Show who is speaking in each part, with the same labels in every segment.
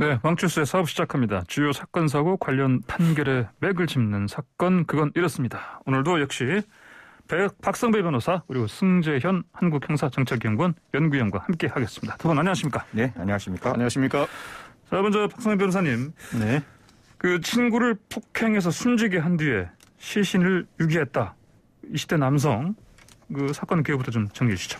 Speaker 1: 네, 왕추수의 사업 시작합니다. 주요 사건 사고 관련 판결의 맥을 짚는 사건 그건 이렇습니다. 오늘도 역시 백, 박성배 변호사 그리고 승재현 한국형사정책연구원 연구위원과 함께 하겠습니다. 두 분 안녕하십니까? 네, 안녕하십니까? 안녕하십니까? 자, 먼저 박성배 변호사님. 네. 그 친구를 폭행해서 숨지게 한 뒤에 시신을 유기했다. 20대 남성 그 사건 개요부터 좀 정리해 주시죠.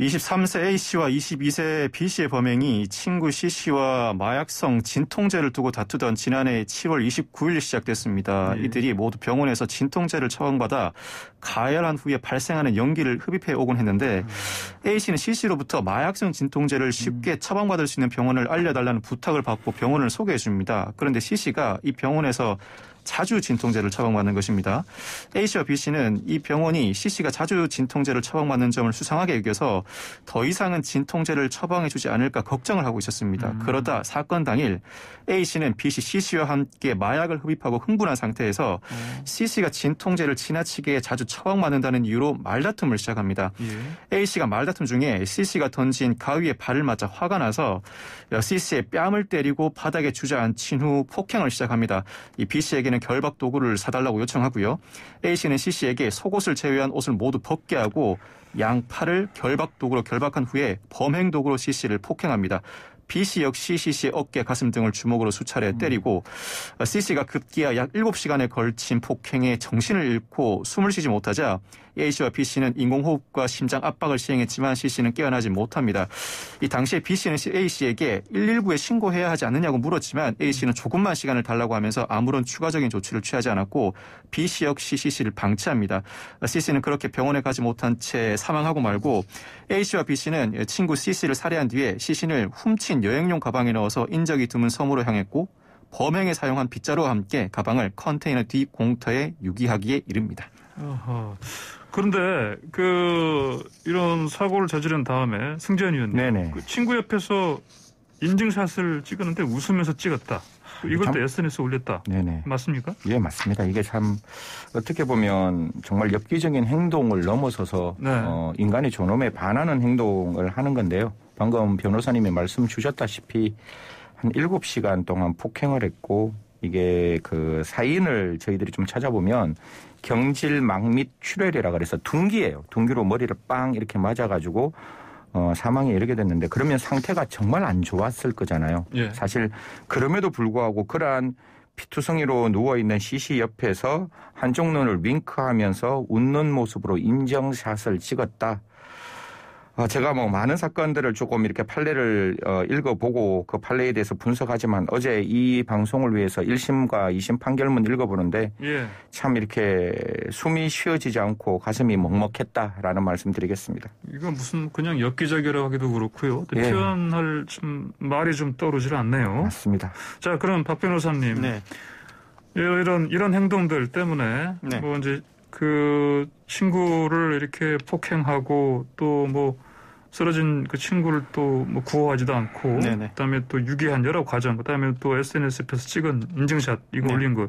Speaker 2: 23세 A씨와 22세 B씨의 범행이 친구 C씨와 마약성 진통제를 두고 다투던 지난해 7월 29일 시작됐습니다. 네. 이들이 모두 병원에서 진통제를 처방받아 가열한 후에 발생하는 연기를 흡입해 오곤 했는데 네. A씨는 C씨로부터 마약성 진통제를 쉽게 음. 처방받을 수 있는 병원을 알려달라는 부탁을 받고 병원을 소개해 줍니다. 그런데 C씨가 이 병원에서 자주 진통제를 처방받는 것입니다. A씨와 B씨는 이 병원이 C씨가 자주 진통제를 처방받는 점을 수상하게 여겨서 더 이상은 진통제를 처방해주지 않을까 걱정을 하고 있었습니다. 음. 그러다 사건 당일 A씨는 B씨, C씨와 함께 마약을 흡입하고 흥분한 상태에서 음. C씨가 진통제를 지나치게 자주 처방받는다는 이유로 말다툼을 시작합니다. 예. A씨가 말다툼 중에 C씨가 던진 가위에 발을 맞자 화가 나서 C씨의 뺨을 때리고 바닥에 주저앉힌 후 폭행을 시작합니다. 이 B씨에게 A씨에게는 결박 도구를 사달라고 요청하고요. A씨는 C씨에게 속옷을 제외한 옷을 모두 벗게 하고 양팔을 결박 도구로 결박한 후에 범행 도구로 C씨를 폭행합니다. B씨 역시 C씨 어깨, 가슴 등을 주먹으로 수차례 음. 때리고 음. 어, C씨가 급기야 약 7시간에 걸친 폭행에 정신을 잃고 숨을 쉬지 못하자 A씨와 B씨는 인공호흡과 심장 압박을 시행했지만 C씨는 깨어나지 못합니다. 이 당시에 B씨는 A씨에게 119에 신고해야 하지 않느냐고 물었지만 A씨는 조금만 시간을 달라고 하면서 아무런 추가적인 조치를 취하지 않았고 B씨 역시 C씨를 방치합니다. 어, C씨는 그렇게 병원에 가지 못한 채 사망하고 말고 A씨와 B씨는 친구 C씨를 살해한 뒤에 C씨를 훔친 여행용 가방에 넣어서 인적이 드문 섬으로 향했고 범행에 사용한 빗자루와 함께 가방을 컨테이너 뒤 공터에
Speaker 1: 유기하기에 이릅니다. 어허. 그런데 그 이런 사고를 저지른 다음에 승재현 의원님 그 친구 옆에서 인증샷을 찍었는데
Speaker 3: 웃으면서 찍었다. 이것도 참, SNS 올렸다. 네네. 맞습니까? 예, 맞습니다. 이게 참 어떻게 보면 정말 엽기적인 행동을 넘어서서 네. 어, 인간의 존엄에 반하는 행동을 하는 건데요. 방금 변호사님이 말씀 주셨다시피 한 7시간 동안 폭행을 했고 이게 그 사인을 저희들이 좀 찾아보면 경질막 및 출혈이라 그래서 둥기예요. 둥기로 머리를 빵 이렇게 맞아가지고 어, 사망에 이르게 됐는데 그러면 상태가 정말 안 좋았을 거잖아요. 예. 사실 그럼에도 불구하고 그러한 피투성이로 누워있는 시시 옆에서 한쪽 눈을 윙크하면서 웃는 모습으로 인정샷을 찍었다. 어, 제가 뭐 많은 사건들을 조금 이렇게 판례를 어, 읽어보고 그 판례에 대해서 분석하지만 어제 이 방송을 위해서 1심과 2심 판결문 읽어보는데 예. 참 이렇게 숨이 쉬어지지 않고 가슴이 먹먹했다라는 말씀드리겠습니다.
Speaker 1: 이건 무슨 그냥 엽기적이라고 하기도 그렇고요. 예. 표현할 좀 말이 좀 떠오르질 않네요. 맞습니다. 자 그럼 박 변호사님. 네. 이런 이런 행동들 때문에 네. 뭐 이제 그 친구를 이렇게 폭행하고 또뭐 쓰러진 그 친구를 또뭐 구호하지도 않고 네네. 그다음에 또 유기한 여러 과정 그다음에 또 SNS에서 찍은 인증샷 이거 네. 올린 거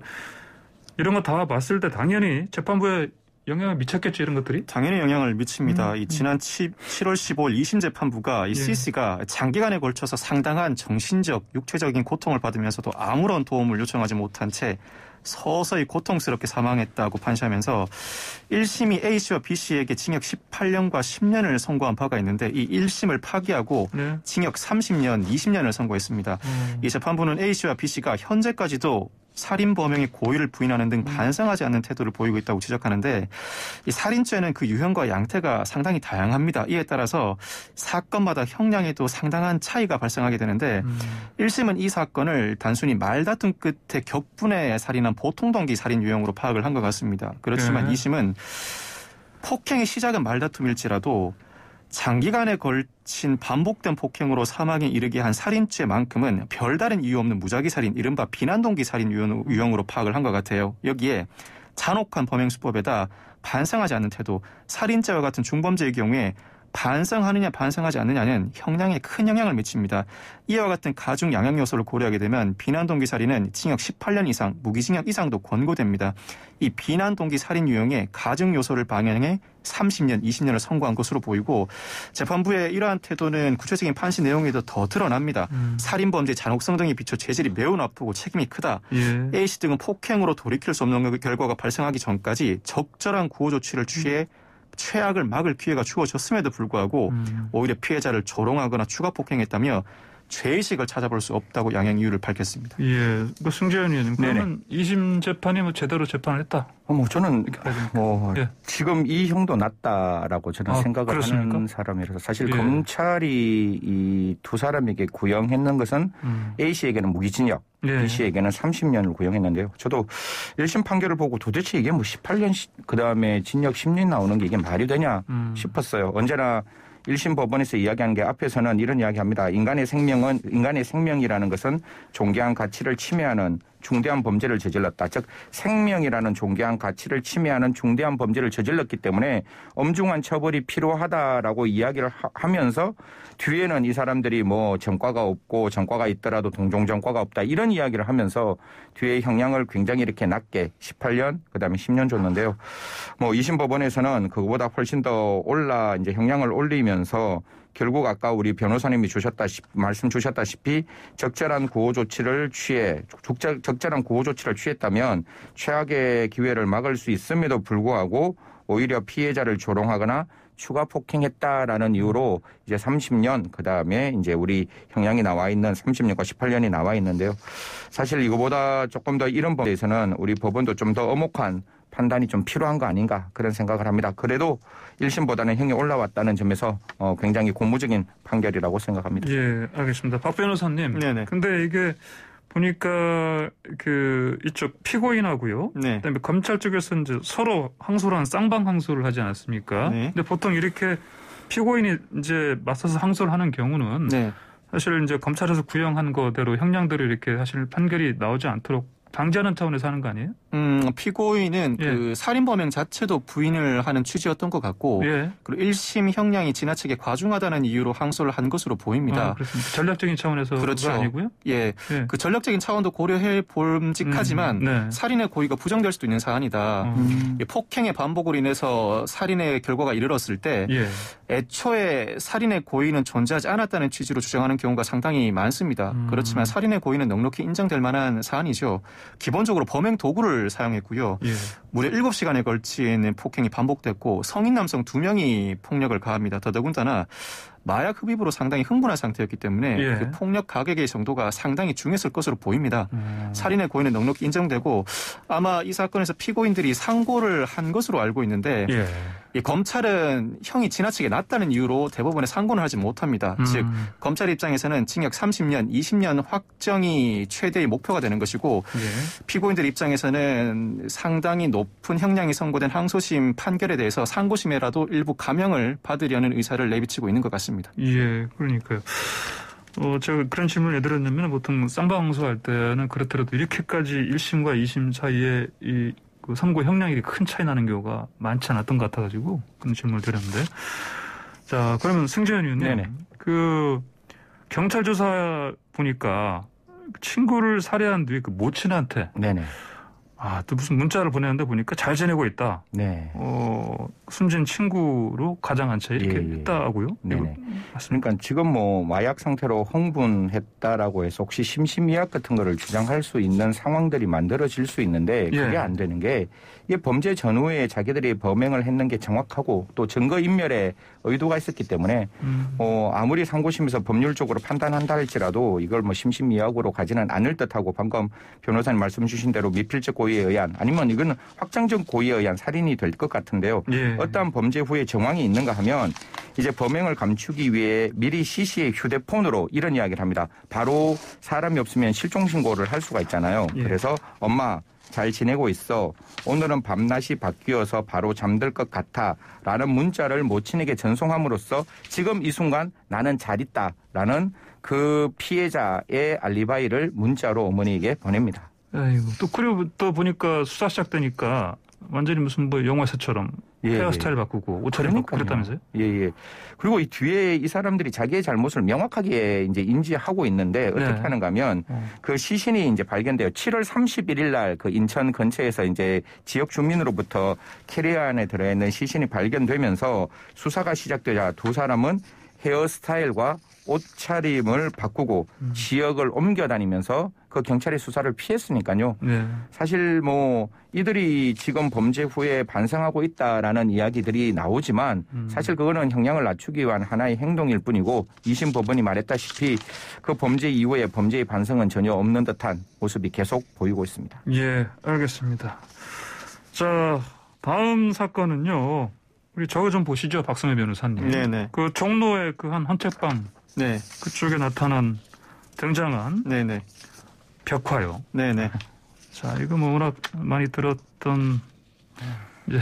Speaker 1: 이런 거 다 봤을 때 당연히 재판부에 영향을 미쳤겠죠 이런 것들이? 당연히 영향을 미칩니다. 음, 이 음. 지난 음. 7,
Speaker 2: 월 15일 2심 재판부가 이 예. C씨가 장기간에 걸쳐서 상당한 정신적, 육체적인 고통을 받으면서도 아무런 도움을 요청하지 못한 채 서서히 고통스럽게 사망했다고 판시하면서 1심이 A씨와 B씨에게 징역 18년과 10년을 선고한 바가 있는데 이 1심을 파기하고 네. 징역 30년, 20년을 선고했습니다. 음. 이 재판부는 A씨와 B씨가 현재까지도 살인 범행의 고의를 부인하는 등 음. 반성하지 않는 태도를 보이고 있다고 지적하는데 이 살인죄는 그 유형과 양태가 상당히 다양합니다. 이에 따라서 사건마다 형량에도 상당한 차이가 발생하게 되는데 음. 1심은 이 사건을 단순히 말다툼 끝에 격분의 살인한 보통 동기 살인 유형으로 파악을 한 것 같습니다. 그렇지만 네. 2심은 폭행의 시작은 말다툼일지라도 장기간에 걸친 반복된 폭행으로 사망에 이르게 한 살인죄만큼은 별다른 이유 없는 무작위 살인, 이른바 비난동기 살인 유형으로 파악을 한 것 같아요. 여기에 잔혹한 범행 수법에다 반성하지 않는 태도, 살인죄와 같은 중범죄의 경우에 반성하느냐 반성하지 않느냐는 형량에 큰 영향을 미칩니다. 이와 같은 가중 양형 요소를 고려하게 되면 비난 동기 살인은 징역 18년 이상, 무기징역 이상도 권고됩니다. 이 비난 동기 살인 유형의 가중 요소를 방향해 30년, 20년을 선고한 것으로 보이고 재판부의 이러한 태도는 구체적인 판시 내용에도 더 드러납니다. 음. 살인범죄 잔혹성 등에 비춰 재질이 매우 나쁘고 책임이 크다. 예. A씨 등은 폭행으로 돌이킬 수 없는 결과가 발생하기 전까지 적절한 구호 조치를 취해 음. 최악을 막을 기회가 주어졌음에도 불구하고 음. 오히려 피해자를 조롱하거나 추가 폭행했다며 죄의식을 찾아볼 수 없다고 양형
Speaker 3: 이유를 밝혔습니다.
Speaker 1: 예, 그 승재현 의원님 그러면 네심 재판이 뭐 제대로 재판을 했다. 어, 뭐
Speaker 3: 저는 뭐 예. 지금 이 형도 낫다라고 저는 아, 생각을 그렇습니까? 하는 사람이라서 사실 예. 검찰이 이 두 사람에게 구형했는 것은 음. A 씨에게는 무기징역, 예. B 씨에게는 30년을 구형했는데요. 저도 1심 판결을 보고 도대체 이게 뭐 18년 그 다음에 징역 10년 나오는 게 이게 말이 되냐 음. 싶었어요. 언제나 1심 법원에서 이야기한 게 앞에서는 이런 이야기합니다. 인간의 생명은 인간의 생명이라는 것은 존경한 가치를 침해하는 중대한 범죄를 저질렀다. 즉 생명이라는 존귀한 가치를 침해하는 중대한 범죄를 저질렀기 때문에 엄중한 처벌이 필요하다라고 이야기를 하, 면서 뒤에는 이 사람들이 뭐 전과가 없고 전과가 있더라도 동종 전과가 없다 이런 이야기를 하면서 뒤에 형량을 굉장히 이렇게 낮게 18년 그다음에 10년 줬는데요. 뭐 2심 법원에서는 그거보다 훨씬 더 올라 이제 형량을 올리면서 결국 아까 우리 변호사님이 주셨다 말씀 주셨다시피 적절한 구호 조치를 취해 적절, 한 구호 조치를 취했다면 최악의 기회를 막을 수 있음에도 불구하고 오히려 피해자를 조롱하거나 추가 폭행했다라는 이유로 이제 30년 그다음에 이제 우리 형량이 나와 있는 30년과 18년이 나와 있는데요. 사실 이거보다 조금 더 이런 법에서는 우리 법원도 좀 더 엄혹한 판단이 좀 필요한 거 아닌가 그런 생각을 합니다. 그래도 1심보다는 형이 올라왔다는 점에서 어 굉장히 고무적인 판결이라고 생각합니다.
Speaker 1: 예, 알겠습니다. 박 변호사님. 네네. 근데 이게 보니까 그 이쪽 피고인하고요. 네. 그다음에 검찰 쪽에서 이제 서로 항소를 한 쌍방 항소를 하지 않았습니까? 네. 근데 보통 이렇게 피고인이 이제 맞서서 항소를 하는 경우는 네. 사실 이제 검찰에서 구형한 거대로 형량대로 이렇게 사실 판결이 나오지 않도록 방자는 차원에서 하는 거 아니에요? 음,
Speaker 2: 피고인은 예. 그 살인 범행 자체도 부인을 하는 취지였던 것 같고 예. 그리고 1심 형량이 지나치게 과중하다는 이유로 항소를 한 것으로 보입니다.
Speaker 1: 아, 전략적인 차원에서 그렇죠. 아니고요? 예. 예.
Speaker 2: 그 전략적인 차원도 고려해 볼직하지만 음, 네. 살인의 고의가 부정될 수도 있는 사안이다. 어. 음. 폭행의 반복으로 인해서 살인의 결과가 이르렀을 때 예. 애초에 살인의 고의는 존재하지 않았다는 취지로 주장하는 경우가 상당히 많습니다. 음. 그렇지만 살인의 고의는 넉넉히 인정될 만한 사안이죠. 기본적으로 범행 도구를 사용했고요. 예. 무려 7시간에 걸치는 폭행이 반복됐고 성인 남성 2명이 폭력을 가합니다. 더더군다나 마약 흡입으로 상당히 흥분한 상태였기 때문에 예. 그 폭력 가격의 정도가 상당히 중했을 것으로 보입니다. 음. 살인의 고의는 넉넉히 인정되고 아마 이 사건에서 피고인들이 상고를 한 것으로 알고 있는데 예. 이 검찰은 형이 지나치게 낮다는 이유로 대법원에 상고는 하지 못합니다. 음. 즉 검찰 입장에서는 징역 30년, 20년 확정이 최대의 목표가 되는 것이고 예. 피고인들 입장에서는 상당히 높은 형량이 선고된 항소심 판결에 대해서 상고심에라도 일부 감형을 받으려는 의사를 내비치고 있는 것 같습니다. 같습니다.
Speaker 1: 예, 그러니까요. 어, 제가 그런 질문을 왜 드렸냐면 보통 쌍방수 할 때는 그렇더라도 이렇게까지 1심과 2심 사이에 이, 그 선고 형량이 큰 차이 나는 경우가 많지 않았던 것 같아가지고 그런 질문을 드렸는데. 자, 그러면 승재현 의원님. 네네. 그 경찰 조사 보니까 친구를 살해한 뒤에 그 모친한테. 네네. 아, 또 무슨 문자를 보내는데 보니까 잘
Speaker 3: 지내고 있다. 네.
Speaker 1: 어, 숨진 친구로
Speaker 3: 가장한 채 이렇게 예, 예. 했다고요? 네네. 네. 그러니까 지금 뭐 마약 상태로 흥분했다라고 해서 혹시 심심미약 같은 거를 주장할 수 있는 상황들이 만들어질 수 있는데 그게 예. 안 되는 게 이게 범죄 전후에 자기들이 범행을 했는 게 정확하고 또 증거 인멸에 의도가 있었기 때문에 음. 어, 아무리 상고심에서 법률적으로 판단한다 할지라도 이걸 뭐심심미약으로 가지는 않을 듯하고 방금 변호사님 말씀 주신 대로 미필적 고의 고의에 의한 아니면 이거는 확장적 고의에 의한 살인이 될 것 같은데요. 예. 어떠한 범죄 후에 정황이 있는가 하면 이제 범행을 감추기 위해 미리 시시의 휴대폰으로 이런 이야기를 합니다. 바로 사람이 없으면 실종 신고를 할 수가 있잖아요. 예. 그래서 엄마 잘 지내고 있어. 오늘은 밤낮이 바뀌어서 바로 잠들 것 같아. 라는 문자를 모친에게 전송함으로써 지금 이 순간 나는 잘 있다. 라는 그 피해자의 알리바이를 문자로 어머니에게 보냅니다.
Speaker 1: 아이고 또 그리고 또 보니까 수사 시작되니까
Speaker 3: 완전히 무슨 뭐영화사처럼 예, 예, 헤어스타일 예. 바꾸고 옷차림 바꾸고 그랬다면서요? 예예. 예. 그리고 이 뒤에 이 사람들이 자기의 잘못을 명확하게 이제 인지하고 있는데 어떻게 네. 하는가 하면 어. 그 시신이 이제 발견돼요. 7월 31일 날 그 인천 근처에서 이제 지역 주민으로부터 캐리어 안에 들어있는 시신이 발견되면서 수사가 시작되자 두 사람은 헤어스타일과 옷차림을 바꾸고 음. 지역을 옮겨 다니면서 그 경찰의 수사를 피했으니까요. 네. 사실 뭐 이들이 지금 범죄 후에 반성하고 있다라는 이야기들이 나오지만 음. 사실 그거는 형량을 낮추기 위한 하나의 행동일 뿐이고 2심 법원이 말했다시피 그 범죄 이후에 범죄의 반성은 전혀 없는 듯한 모습이 계속 보이고 있습니다.
Speaker 1: 예, 알겠습니다. 자, 다음 사건은요. 우리 저거 좀 보시죠, 박성혜 변호사님. 네네. 네. 그 종로의 그 한 헌책방. 네. 그쪽에 나타난 등장한. 네네. 네. 벽화요. 네네. 자, 이거 뭐 워낙 많이 들었던 예,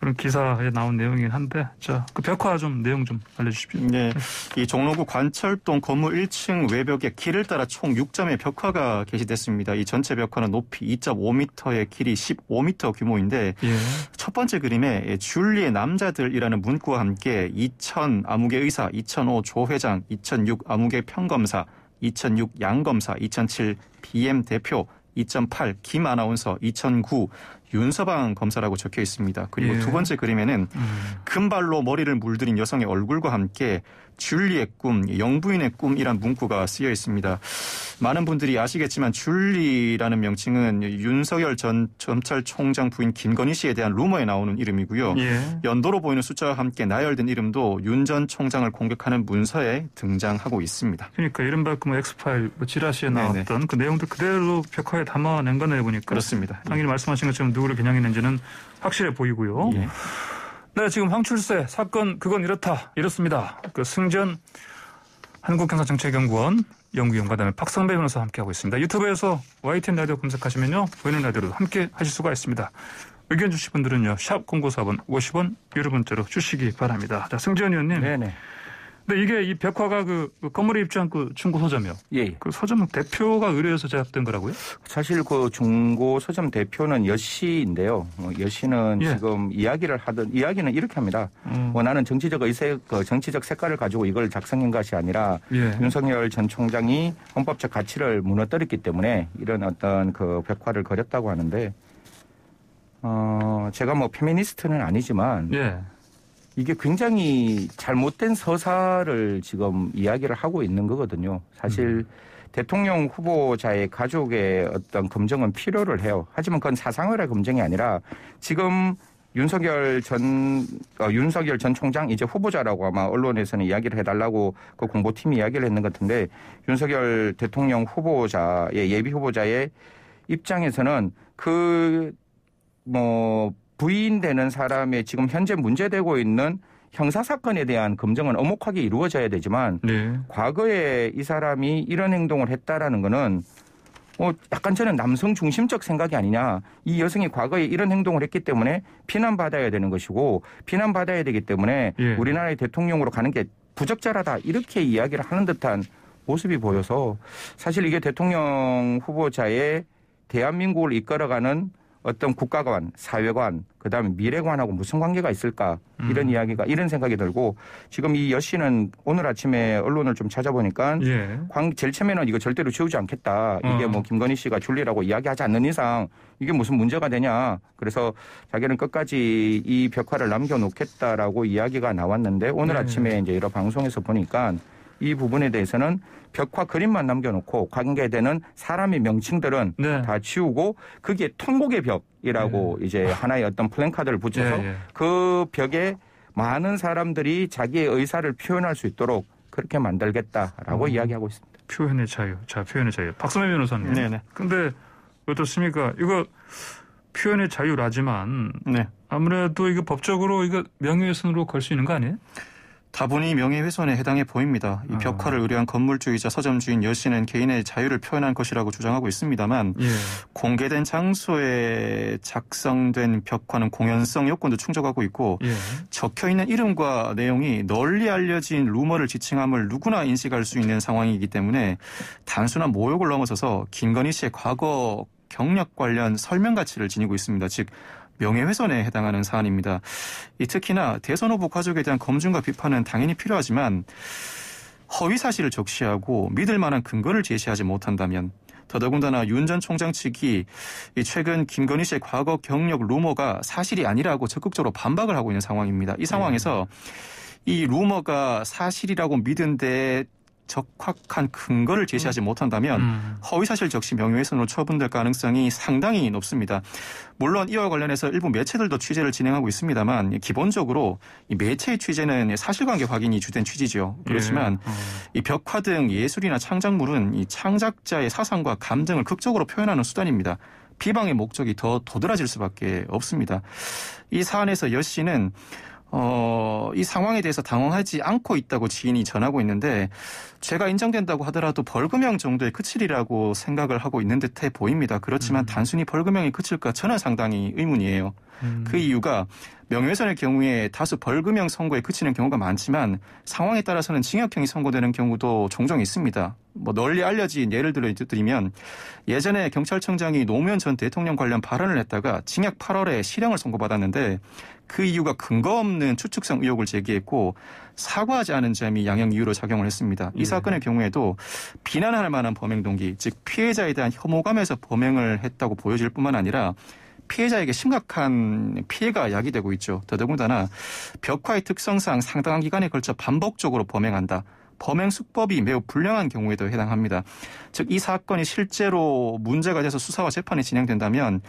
Speaker 1: 그런 기사에 나온 내용이긴 한데, 자, 그 벽화 좀 내용 좀 알려주십시오.
Speaker 2: 네. 이 종로구 관철동 건물 1층 외벽에 길을 따라 총 6점의 벽화가 게시됐습니다. 이 전체 벽화는 높이 2 5 m 의 길이 15m 규모인데, 예. 첫 번째 그림에 줄리의 남자들이라는 문구와 함께 2000 암흑의 의사, 2005 조회장, 2006 암흑의 평검사, 2006 양검사, 2007 BM 대표, 2008 김 아나운서, 2009 윤서방 검사라고 적혀 있습니다. 그리고 예. 두 번째 그림에는 음. 금발로 머리를 물들인 여성의 얼굴과 함께 줄리의 꿈, 영부인의 꿈이란 문구가 쓰여 있습니다. 많은 분들이 아시겠지만 줄리라는 명칭은 윤석열 전 검찰총장 부인 김건희 씨에 대한 루머에 나오는 이름이고요. 예. 연도로 보이는 숫자와 함께 나열된 이름도 윤 전 총장을 공격하는 문서에 등장하고 있습니다.
Speaker 1: 그러니까 이른바 그뭐 엑스파일 뭐 지라시에 나왔던 네네. 그 내용들 그대로 벽화에 담아낸 거네 보니까 그렇습니다. 당연히 예. 말씀하신 것처럼 누구를 겨냥했는지는 확실해 보이고요. 예. 네, 지금 황출세 사건 그건 이렇다 이렇습니다. 그 승전 한국경사정책연구원연구위연구단에 박성배 변호사와 함께하고 있습니다. 유튜브에서 YTN 라디오 검색하시면요. 보이는 라디오로 함께 하실 수가 있습니다. 의견 주실 분들은요. 샵 0945번 50원 유료 문자로 주시기 바랍니다. 자, 승지원 의원님. 네네. 네. 근데 이게 이 벽화가 그, 그 건물에 입주한 그 중고 서점이요. 예. 예. 그 서점 대표가 의뢰해서 제작된 거라고요?
Speaker 3: 사실 그 중고 서점 대표는 여씨인데요. 어, 여씨는 예. 지금 이야기를 하던 이야기는 이렇게 합니다. 음. 뭐 나는 정치적 의색, 그 정치적 색깔을 가지고 이걸 작성한 것이 아니라 예. 윤석열 전 총장이 헌법적 가치를 무너뜨렸기 때문에 이런 어떤 그 벽화를 그렸다고 하는데 어 제가 뭐 페미니스트는 아니지만. 예. 이게 굉장히 잘못된 서사를 지금 이야기를 하고 있는 거거든요. 사실 음. 대통령 후보자의 가족의 어떤 검증은 필요를 해요. 하지만 그건 사상을의 검증이 아니라 지금 윤석열 전 어, 윤석열 전 총장 이제 후보자라고 아마 언론에서는 이야기를 해달라고 그 공보팀이 이야기를 했는 것 같은데 윤석열 대통령 후보자의 예비 후보자의 입장에서는 그뭐 부인되는 사람의 지금 현재 문제되고 있는 형사 사건에 대한 검증은 엄혹하게 이루어져야 되지만 네. 과거에 이 사람이 이런 행동을 했다라는 거는 어, 약간 저는 남성 중심적 생각이 아니냐. 이 여성이 과거에 이런 행동을 했기 때문에 비난받아야 되는 것이고 비난받아야 되기 때문에 예. 우리나라의 대통령으로 가는 게 부적절하다. 이렇게 이야기를 하는 듯한 모습이 보여서 사실 이게 대통령 후보자의 대한민국을 이끌어가는 어떤 국가관, 사회관, 그다음에 미래관하고 무슨 관계가 있을까 이런 음. 이야기가 이런 생각이 들고 지금 이 여씨는 오늘 아침에 언론을 좀 찾아보니까 예. 광, 제일 처음에는 이거 절대로 지우지 않겠다 이게 어. 뭐 김건희 씨가 줄리라고 이야기하지 않는 이상 이게 무슨 문제가 되냐 그래서 자기는 끝까지 이 벽화를 남겨놓겠다라고 이야기가 나왔는데 오늘 네. 아침에 이제 여러 방송에서 보니까 이 부분에 대해서는 벽화 그림만 남겨놓고 관계되는 사람의 명칭들은 네. 다 지우고 거기에 통곡의 벽이라고 네. 이제 하나의 어떤 플랜카드를 붙여서 네. 그 벽에 많은 사람들이 자기의 의사를 표현할 수 있도록 그렇게 만들겠다라고 어. 이야기하고 있습니다.
Speaker 1: 표현의 자유. 자, 표현의 자유. 박선혜 변호사님. 네네. 네. 근데 어떻습니까? 이거 표현의 자유라지만 네. 아무래도 이거 법적으로 이거 명예훼손으로 걸 수 있는 거 아니에요? 다분히
Speaker 2: 명예훼손에 해당해 보입니다. 이 아. 벽화를 의뢰한 건물주의자 서점주인 여 씨는 개인의 자유를 표현한 것이라고 주장하고 있습니다만 예. 공개된 장소에 작성된 벽화는 공연성 요건도 충족하고 있고 예. 적혀 있는 이름과 내용이 널리 알려진 루머를 지칭함을 누구나 인식할 수 있는 상황이기 때문에 단순한 모욕을 넘어서서 김건희 씨의 과거 경력 관련 설명 가치를 지니고 있습니다. 즉 명예훼손에 해당하는 사안입니다. 특히나 대선 후보 가족에 대한 검증과 비판은 당연히 필요하지만 허위 사실을 적시하고 믿을 만한 근거를 제시하지 못한다면 더더군다나 윤 전 총장 측이 최근 김건희 씨의 과거 경력 루머가 사실이 아니라고 적극적으로 반박을 하고 있는 상황입니다. 이 상황에서 네. 이 루머가 사실이라고 믿은데 적확한 근거를 제시하지 음. 못한다면 음. 허위사실 적시 명예훼손으로 처분될 가능성이 상당히 높습니다. 물론 이와 관련해서 일부 매체들도 취재를 진행하고 있습니다만 기본적으로 이 매체의 취재는 사실관계 확인이 주된 취지죠. 그렇지만 예. 어. 이 벽화 등 예술이나 창작물은 이 창작자의 사상과 감정을 극적으로 표현하는 수단입니다. 비방의 목적이 더 도드라질 수밖에 없습니다. 이 사안에서 여 씨는 어, 이 상황에 대해서 당황하지 않고 있다고 지인이 전하고 있는데 제가 인정된다고 하더라도 벌금형 정도의 그칠이라고 생각을 하고 있는 듯해 보입니다. 그렇지만 음. 단순히 벌금형이 그칠까 저는 상당히 의문이에요. 음. 그 이유가 명예훼손의 경우에 다수 벌금형 선고에 그치는 경우가 많지만 상황에 따라서는 징역형이 선고되는 경우도 종종 있습니다. 뭐 널리 알려진 예를 들어 드리면 예전에 경찰청장이 노무현 전 대통령 관련 발언을 했다가 징역 8월에 실형을 선고받았는데 그 이유가 근거 없는 추측성 의혹을 제기했고 사과하지 않은 점이 양형 이유로 작용을 했습니다. 이 예. 사건의 경우에도 비난할 만한 범행 동기, 즉 피해자에 대한 혐오감에서 범행을 했다고 보여질 뿐만 아니라 피해자에게 심각한 피해가 야기되고 있죠. 더더군다나 벽화의 특성상 상당한 기간에 걸쳐 반복적으로 범행한다. 범행 수법이 매우 불량한 경우에도 해당합니다. 즉 이 사건이 실제로 문제가 돼서 수사와 재판이 진행된다면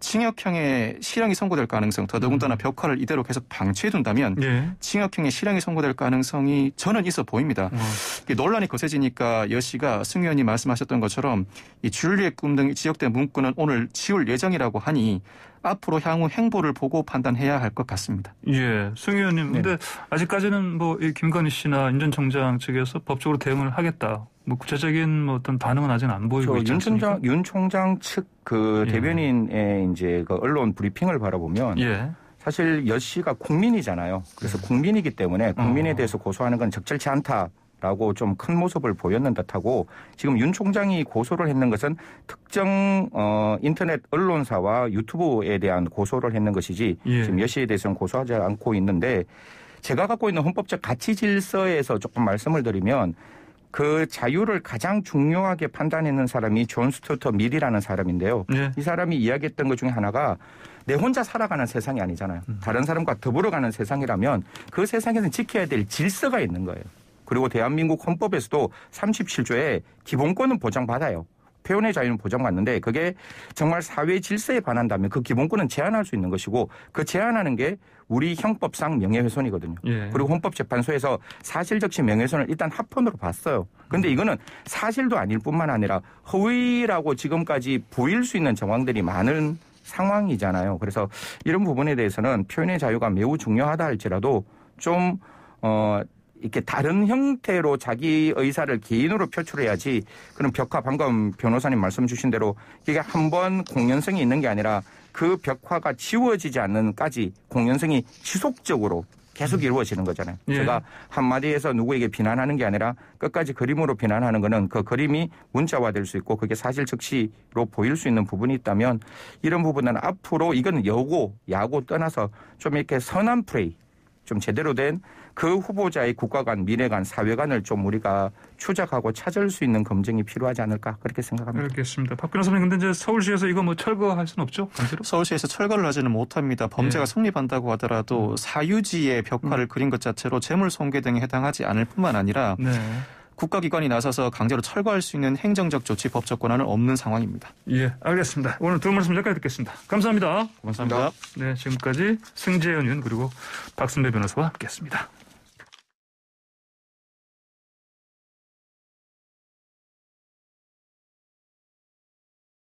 Speaker 2: 징역형의 실형이 선고될 가능성 더더군다나 음. 벽화를 이대로 계속 방치해둔다면 예. 징역형의 실형이 선고될 가능성이 저는 있어 보입니다.
Speaker 3: 어.
Speaker 2: 논란이 거세지니까 여 씨가 승 의원이 말씀하셨던 것처럼 이 줄리의 꿈등 지역대 문구는 오늘 지울 예정이라고 하니 앞으로 향후 행보를 보고 판단해야 할 것 같습니다.
Speaker 1: 예, 승 의원님. 네. 근데 아직까지는 뭐 김건희 씨나 윤 전 총장 측에서 법적으로 대응을 하겠다. 뭐 구체적인 뭐 어떤 반응은 아직 안 보이고 있지
Speaker 3: 않습니윤 총장 측그 예. 대변인의 예. 이제 그 언론 브리핑을 바라보면 예. 사실 여 씨가 국민이잖아요. 그래서 예. 국민이기 때문에 국민에 어. 대해서 고소하는 건 적절치 않다. 라고 좀 큰 모습을 보였는 듯하고 지금 윤 총장이 고소를 했는 것은 특정 어, 인터넷 언론사와 유튜브에 대한 고소를 했는 것이지 예. 지금 여시에 대해서는 고소하지 않고 있는데 제가 갖고 있는 헌법적 가치 질서에서 조금 말씀을 드리면 그 자유를 가장 중요하게 판단했는 사람이 존 스튜어트 밀이라는 사람인데요. 예. 이 사람이 이야기했던 것 중에 하나가 내 혼자 살아가는 세상이 아니잖아요. 음. 다른 사람과 더불어 가는 세상이라면 그세상에는 지켜야 될 질서가 있는 거예요. 그리고 대한민국 헌법에서도 37조에 기본권은 보장받아요. 표현의 자유는 보장받는데 그게 정말 사회 질서에 반한다면 그 기본권은 제한할 수 있는 것이고 그 제한하는 게 우리 형법상 명예훼손이거든요. 예. 그리고 헌법재판소에서 사실적시 명예훼손을 일단 합헌으로 봤어요. 근데 음. 이거는 사실도 아닐 뿐만 아니라 허위라고 지금까지 보일 수 있는 정황들이 많은 상황이잖아요. 그래서 이런 부분에 대해서는 표현의 자유가 매우 중요하다 할지라도 좀 어, 이렇게 다른 형태로 자기 의사를 개인으로 표출해야지 그런 벽화 방금 변호사님 말씀 주신 대로 이게 한 번 공연성이 있는 게 아니라 그 벽화가 지워지지 않는까지 공연성이 지속적으로 계속 음. 이루어지는 거잖아요. 예. 제가 한마디에서 누구에게 비난하는 게 아니라 끝까지 그림으로 비난하는 거는 그 그림이 문자화될 수 있고 그게 사실 즉시로 보일 수 있는 부분이 있다면 이런 부분은 앞으로 이건 여고, 야고 떠나서 좀 이렇게 선한 플레이, 좀 제대로 된그 후보자의 국가 간, 미래 간, 사회 간을 좀 우리가 추적하고 찾을 수 있는 검증이 필요하지 않을까 그렇게 생각합니다.
Speaker 1: 알겠습니다. 박근혜 선생님 근데 이제 서울시에서 이거 뭐 철거할 수는 없죠? 반대로? 서울시에서 철거를 하지는 못합니다.
Speaker 2: 범죄가 예. 성립한다고 하더라도 음. 사유지의 벽화를 음. 그린 것 자체로 재물 손괴 등에 해당하지 않을 뿐만 아니라 네. 국가기관이 나서서 강제로 철거할 수 있는 행정적 조치 법적 권한은
Speaker 1: 없는 상황입니다. 예, 알겠습니다. 오늘 두 말씀 여기까지 듣겠습니다. 감사합니다. 고맙습니다. 감사합니다. 네,
Speaker 3: 지금까지 승재현 의원 그리고 박순배 변호사와 함께했습니다.